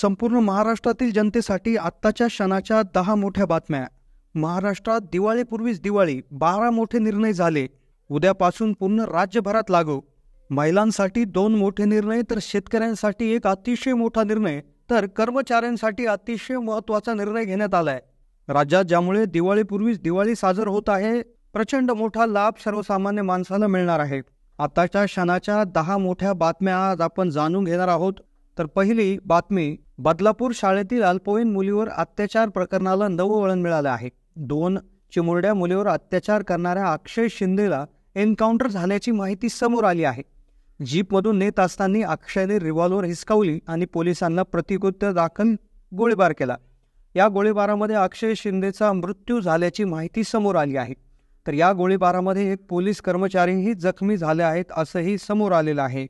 संपूर्ण महाराष्ट्रातील जनतेसाठी आत्ताच्या क्षणाच्या दहा मोठ्या बातम्या महाराष्ट्रात दिवाळीपूर्वीच दिवाळी बारा मोठे निर्णय झाले उद्यापासून पूर्ण राज्यभरात लागू महिलांसाठी दोन मोठे निर्णय तर शेतकऱ्यांसाठी एक अतिशय मोठा निर्णय तर कर्मचाऱ्यांसाठी अतिशय महत्त्वाचा निर्णय घेण्यात आलाय राज्यात ज्यामुळे दिवाळीपूर्वीच दिवाळी साजर होत आहे प्रचंड मोठा लाभ सर्वसामान्य माणसाला मिळणार आहे आताच्या क्षणाच्या दहा मोठ्या बातम्या आज आपण जाणून घेणार आहोत तर पहिली बातमी बदलापूर शाळेतील अल्पवयीन मुलीवर अत्याचार प्रकरणाला नवं वळण मिळालं आहे दोन चिमुरड्या मुलीवर अत्याचार करणाऱ्या अक्षय शिंदेला एन्काउंटर झाल्याची माहिती समोर आली आहे जीपमधून नेत असताना अक्षयने रिव्हॉल्व्हर हिसकावली आणि पोलिसांना प्रतिकृत्य दाखल गोळीबार केला या गोळीबारामध्ये अक्षय शिंदेचा मृत्यू झाल्याची माहिती समोर आली आहे तर या गोळीबारामध्ये एक पोलीस कर्मचारीही जखमी झाले आहेत असंही समोर आलेलं आहे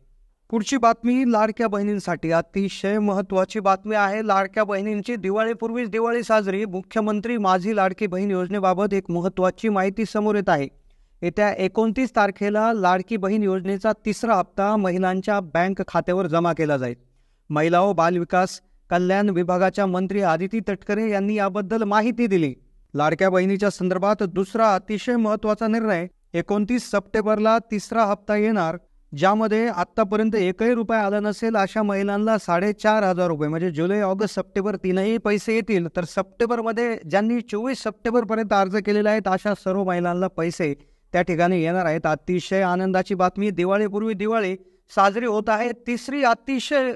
पुढची बातमी लाडक्या बहिणींसाठी अतिशय महत्त्वाची बातमी आहे लाडक्या बहिणींची दिवाळीपूर्वीच दिवाळी साजरी मुख्यमंत्री माझी लाडकी बहीण योजनेबाबत एक महत्त्वाची माहिती समोर येत आहे येत्या एकोणतीस तारखेला लाडकी बहीण योजनेचा तिसरा हप्ता महिलांच्या बँक खात्यावर जमा केला जाईल महिला व बालविकास कल्याण विभागाच्या मंत्री आदिती तटकरे यांनी याबद्दल माहिती दिली लाडक्या बहिणीच्या संदर्भात दुसरा अतिशय महत्त्वाचा निर्णय एकोणतीस सप्टेंबरला तिसरा हप्ता येणार ज्यामध्ये आत्तापर्यंत एकही रुपये आला नसेल अशा महिलांना साडेचार हजार रुपये म्हणजे जुलै ऑगस्ट सप्टेंबर तीनही पैसे येतील तर सप्टेंबरमध्ये ज्यांनी चोवीस सप्टेंबरपर्यंत अर्ज केलेला आहेत अशा सर्व महिलांना पैसे त्या ठिकाणी येणार आहेत अतिशय आनंदाची बातमी दिवाळीपूर्वी दिवाळी साजरी होत आहे तिसरी अतिशय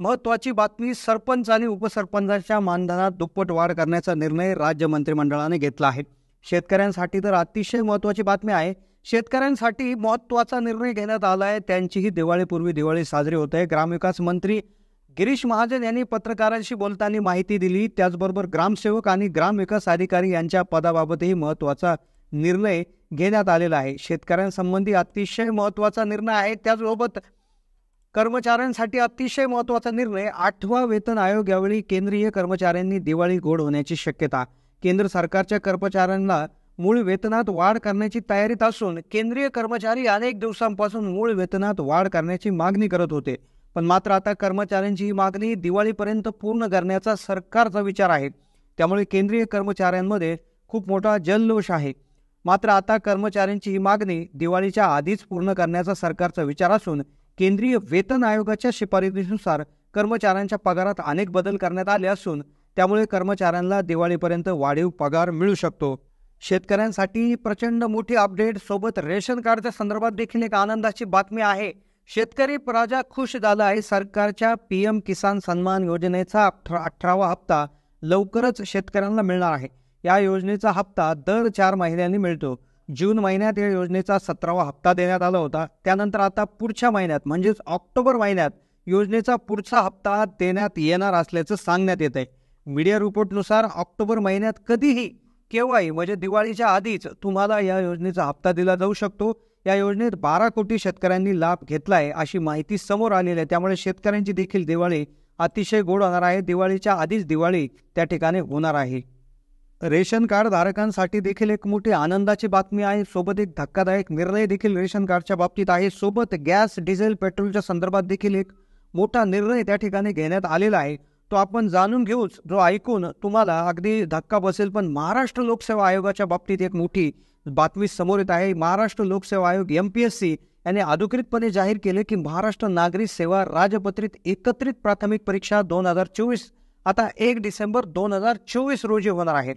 महत्त्वाची बातमी सरपंच आणि उपसरपंचाच्या मानधनात दुप्पट वाढ करण्याचा निर्णय राज्य मंत्रिमंडळाने घेतला आहे शेतकऱ्यांसाठी तर अतिशय महत्त्वाची बातमी आहे शेतकऱ्यांसाठी महत्त्वाचा निर्णय घेण्यात आला आहे त्यांचीही दिवाळीपूर्वी दिवाळी साजरी होत आहे ग्रामविकास मंत्री गिरीश महाजन यांनी पत्रकारांशी बोलताना माहिती दिली त्याचबरोबर ग्रामसेवक आणि ग्रामविकास अधिकारी यांच्या पदाबाबतही महत्त्वाचा निर्णय घेण्यात आलेला आहे शेतकऱ्यांसंबंधी अतिशय महत्त्वाचा निर्णय आहे त्याचबरोबर कर्मचाऱ्यांसाठी अतिशय महत्त्वाचा निर्णय आठवा वेतन आयोग यावेळी केंद्रीय कर्मचाऱ्यांनी दिवाळी गोड होण्याची शक्यता केंद्र सरकारच्या कर्मचाऱ्यांना मूळ वेतनात वाढ करण्याची तयारीत असून केंद्रीय कर्मचारी अनेक दिवसांपासून मूळ वेतनात वाढ करण्याची मागणी करत होते पण मात्र आता कर्मचाऱ्यांची ही मागणी दिवाळीपर्यंत पूर्ण करण्याचा सरकारचा विचार आहे त्यामुळे केंद्रीय कर्मचाऱ्यांमध्ये खूप मोठा जल्लोष आहे मात्र आता कर्मचाऱ्यांची ही मागणी दिवाळीच्या आधीच पूर्ण करण्याचा सरकारचा विचार असून केंद्रीय वेतन आयोगाच्या शिफारशीनुसार कर्मचाऱ्यांच्या पगारात अनेक बदल करण्यात आले असून त्यामुळे कर्मचाऱ्यांना दिवाळीपर्यंत वाढीव पगार मिळू शकतो शेतकऱ्यांसाठी प्रचंड मोठी अपडेट सोबत रेशन कार्डच्या संदर्भात देखील एक आनंदाची बातमी आहे शेतकरी राजा खुश झाला आहे सरकारच्या पी एम किसान सन्मान योजनेचा अठरा अठरावा हप्ता लवकरच शेतकऱ्यांना मिळणार आहे या योजनेचा हप्ता दर चार महिन्यांनी मिळतो जून महिन्यात या योजनेचा सतरावा हप्ता देण्यात आला होता त्यानंतर आता पुढच्या महिन्यात म्हणजेच ऑक्टोबर महिन्यात योजनेचा पुढचा हप्ता देण्यात येणार असल्याचं सांगण्यात येत आहे मीडिया रिपोर्टनुसार ऑक्टोबर महिन्यात कधीही केव्हाही म्हणजे दिवाळीच्या आधीच तुम्हाला या योजनेचा हप्ता दिला जाऊ शकतो या योजनेत बारा कोटी शेतकऱ्यांनी लाभ घेतला आहे अशी माहिती समोर आलेली आहे त्यामुळे शेतकऱ्यांची देखील दिवाळी अतिशय गोड होणार आहे दिवाळीच्या आधीच दिवाळी त्या ठिकाणी होणार आहे रेशन कार्ड धारकांसाठी देखील एक मोठी आनंदाची बातमी आहे सोबत एक धक्कादायक निर्णय देखील रेशन कार्डच्या बाबतीत आहे सोबत गॅस डिझेल पेट्रोलच्या संदर्भात देखील एक मोठा निर्णय त्या ठिकाणी घेण्यात आलेला आहे तो आपण जाणून घेऊच जो ऐकून तुम्हाला अगदी धक्का बसेल पण महाराष्ट्र लोकसेवा आयोगाच्या बाबतीत एक मोठी बातमी समोर येत आहे महाराष्ट्र लोकसेवा आयोग एम पी एस सी यांनी अधिकृतपणे जाहीर केले की महाराष्ट्र नागरी सेवा राजपत्रित एकत्रित प्राथमिक परीक्षा दोन हजार चोवीस आता एक डिसेंबर दोन हजार चोवीस रोजी होणार आहे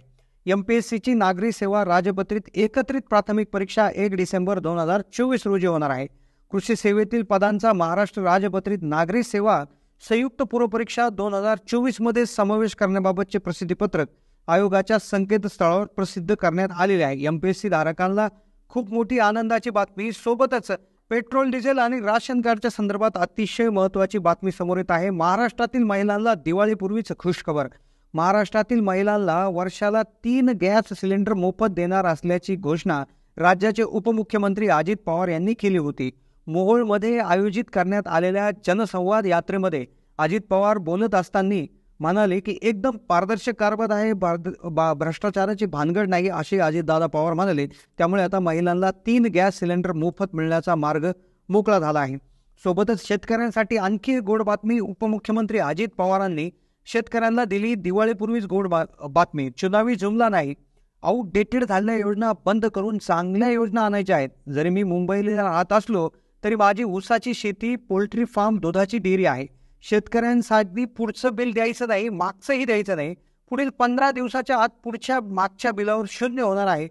एम पी एस सीची नागरी सेवा राजपत्रित एकत्रित प्राथमिक परीक्षा एक डिसेंबर दोन हजार चोवीस रोजी होणार आहे कृषी सेवेतील पदांचा महाराष्ट्र राजपत्रित नागरी सेवा संयुक्त पूर्वपरीक्षा दोन हजार चोवीसमध्ये समावेश करण्याबाबतचे प्रसिद्धीपत्रक आयोगाच्या संकेतस्थळावर प्रसिद्ध करण्यात आलेले आहे एम पी एस सी धारकांना खूप मोठी आनंदाची बातमी सोबतच पेट्रोल डिझेल आणि राशन कार्डच्या संदर्भात अतिशय महत्त्वाची बातमी समोर येत आहे महाराष्ट्रातील महिलांना दिवाळीपूर्वीच खुशखबर महाराष्ट्रातील महिलांना वर्षाला तीन गॅस सिलेंडर मोफत देणार असल्याची घोषणा राज्याचे उपमुख्यमंत्री अजित पवार यांनी केली होती मोहोळमध्ये आयोजित करण्यात आलेल्या जनसंवाद यात्रेमध्ये अजित पवार बोलत असताना म्हणाले की एकदम पारदर्शक कारभार आहे भ्रष्टाचाराची भानगड नाही असे अजितदादा पवार म्हणाले त्यामुळे आता महिलांना तीन गॅस सिलेंडर मोफत मिळण्याचा मार्ग मोकळा झाला आहे सोबतच शेतकऱ्यांसाठी आणखी एक गोड बातमी उपमुख्यमंत्री अजित पवारांनी शेतकऱ्यांना दिली दिवाळीपूर्वीच गोड बा बातमी चुनावी जुमला नाही आउटडेटेड झालेल्या योजना बंद करून चांगल्या योजना आणायच्या आहेत जरी मी मुंबईला राहत असलो तरी माझी ऊसाची शेती पोल्ट्री फार्म दुधाची डेअरी आहे शेतकऱ्यांसाठी पुढचं बिल द्यायचं नाही मागचंही द्यायचं नाही पुढील पंधरा दिवसाच्या आत पुढच्या मागच्या बिलावर शून्य होणार आहे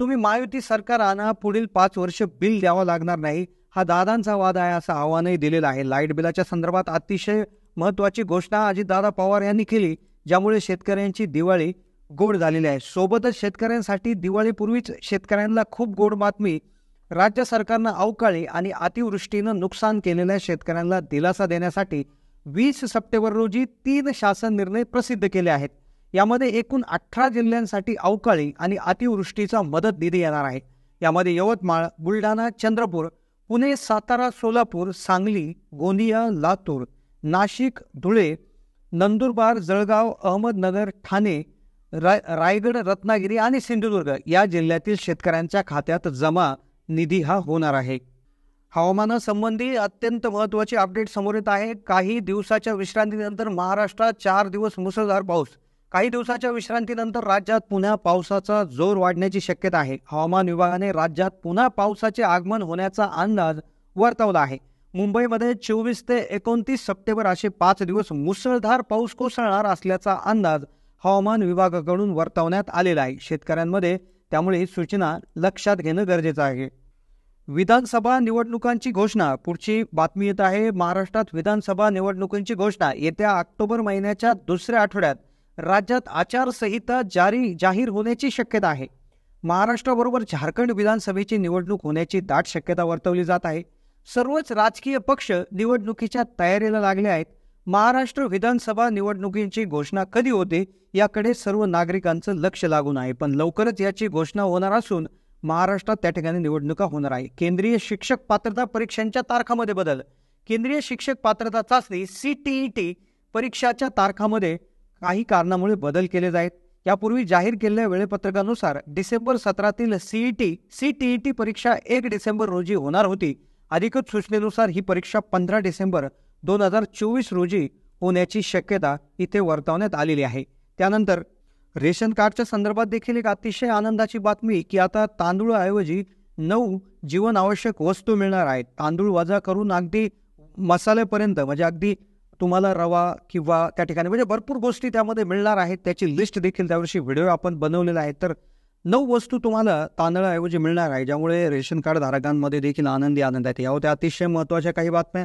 तुम्ही महायुती सरकारांना पुढील पाच वर्ष बिल द्यावं लागणार नाही हा दादांचा वाद आहे असं आव्हानही दिलेलं आहे लाईट बिलाच्या संदर्भात अतिशय महत्वाची घोषणा अजितदादा पवार यांनी केली ज्यामुळे शेतकऱ्यांची दिवाळी गोड झालेली आहे सोबतच शेतकऱ्यांसाठी दिवाळीपूर्वीच शेतकऱ्यांना खूप गोड बातमी राज्य सरकारनं अवकाळी आणि अतिवृष्टीनं नुकसान केलेल्या शेतकऱ्यांना दिलासा देण्यासाठी वीस सप्टेंबर रोजी तीन शासन निर्णय प्रसिद्ध केले आहेत यामध्ये एकूण अठरा जिल्ह्यांसाठी अवकाळी आणि अतिवृष्टीचा मदत दिली येणार आहे यामध्ये यवतमाळ बुलढाणा चंद्रपूर पुणे सातारा सोलापूर सांगली गोंदिया लातूर नाशिक धुळे नंदुरबार जळगाव अहमदनगर ठाणे राय रायगड रत्नागिरी आणि सिंधुदुर्ग या जिल्ह्यातील शेतकऱ्यांच्या खात्यात जमा निधी हा होणार आहे हवामानासंबंधी अत्यंत महत्त्वाचे अपडेट समोर येत आहे काही दिवसाच्या विश्रांतीनंतर महाराष्ट्रात चार दिवस मुसळधार पाऊस काही दिवसाच्या विश्रांतीनंतर राज्यात पुन्हा पावसाचा जोर वाढण्याची शक्यता आहे हवामान विभागाने राज्यात पुन्हा पावसाचे आगमन होण्याचा अंदाज वर्तवला आहे मुंबईमध्ये चोवीस ते एकोणतीस सप्टेंबर असे पाच दिवस मुसळधार पाऊस कोसळणार असल्याचा अंदाज हवामान विभागाकडून वर्तवण्यात आलेला आहे शेतकऱ्यांमध्ये त्यामुळे ही सूचना लक्षात घेणं गरजेचं आहे विधानसभा निवडणुकांची घोषणा पुढची बातमी येत आहे महाराष्ट्रात विधानसभा निवडणुकांची घोषणा येत्या ऑक्टोबर महिन्याच्या दुसऱ्या आठवड्यात राज्यात आचारसंहिता जारी जाहीर होण्याची शक्यता आहे महाराष्ट्राबरोबर झारखंड विधानसभेची निवडणूक होण्याची दाट शक्यता वर्तवली जात आहे सर्वच राजकीय पक्ष निवडणुकीच्या तयारीला लागले आहेत महाराष्ट्र विधानसभा निवडणुकीची घोषणा कधी होते याकडे सर्व नागरिकांचं लक्ष लागून आहे पण लवकरच याची घोषणा होणार असून महाराष्ट्रात त्या ठिकाणी निवडणुका होणार आहे केंद्रीय शिक्षक पात्रता परीक्षांच्या तारखामध्ये बदल केंद्रीय शिक्षक पात्रता चाचणी सी टी ई टी परीक्षाच्या तारखामध्ये काही कारणामुळे बदल केले जात यापूर्वी जाहीर केलेल्या वेळपत्रकानुसार डिसेंबर सतरातील CE T C T E T परीक्षा एक डिसेंबर रोजी होणार होती अधिकृत सूचनेनुसार ही परीक्षा पंधरा डिसेंबर दोन हजार चोवीस रोजी होण्याची शक्यता इथे वर्तवण्यात आलेली आहे त्यानंतर रेशन कार्डच्या संदर्भात देखील एक अतिशय आनंदाची बातमी की आता तांदूळऐवजी नऊ आवश्यक वस्तू मिळणार आहेत तांदूळ वजा करून अगदी मसाल्यापर्यंत म्हणजे अगदी तुम्हाला रवा किंवा त्या ठिकाणी म्हणजे भरपूर गोष्टी त्यामध्ये मिळणार आहेत त्याची लिस्ट देखील त्यावर्षी व्हिडिओ आपण बनवलेला आहे तर नऊ वस्तू तुम्हाला तांदळाऐवजी मिळणार आहे ज्यामुळे रेशन कार्ड धारकांमध्ये देखील आनंदी आनंद आहे या होत्या अतिशय महत्त्वाच्या काही बातम्या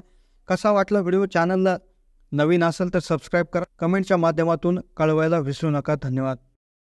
कसा वाटला व्हिडिओ चॅनलला नवीन असेल तर सबस्क्राईब करा कमेंटच्या माध्यमातून कळवायला विसरू नका धन्यवाद